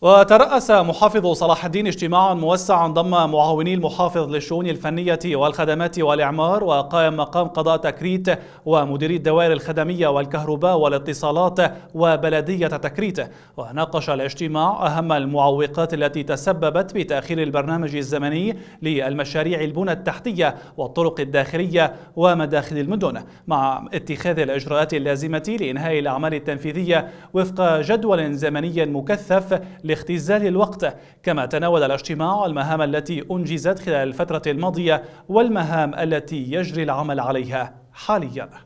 وترأس محافظ صلاح الدين اجتماعا موسعا ضم معاوني المحافظ للشؤون الفنية والخدمات والإعمار وقائم مقام قضاء تكريت ومديري الدوائر الخدمية والكهرباء والاتصالات وبلدية تكريت وناقش الاجتماع أهم المعوقات التي تسببت بتأخير البرنامج الزمني للمشاريع البنى التحتية والطرق الداخلية ومداخل المدن مع اتخاذ الإجراءات اللازمة لإنهاء الأعمال التنفيذية وفق جدول زمني مكثف لاختزال الوقت كما تناول الاجتماع المهام التي أنجزت خلال الفترة الماضية والمهام التي يجري العمل عليها حالياً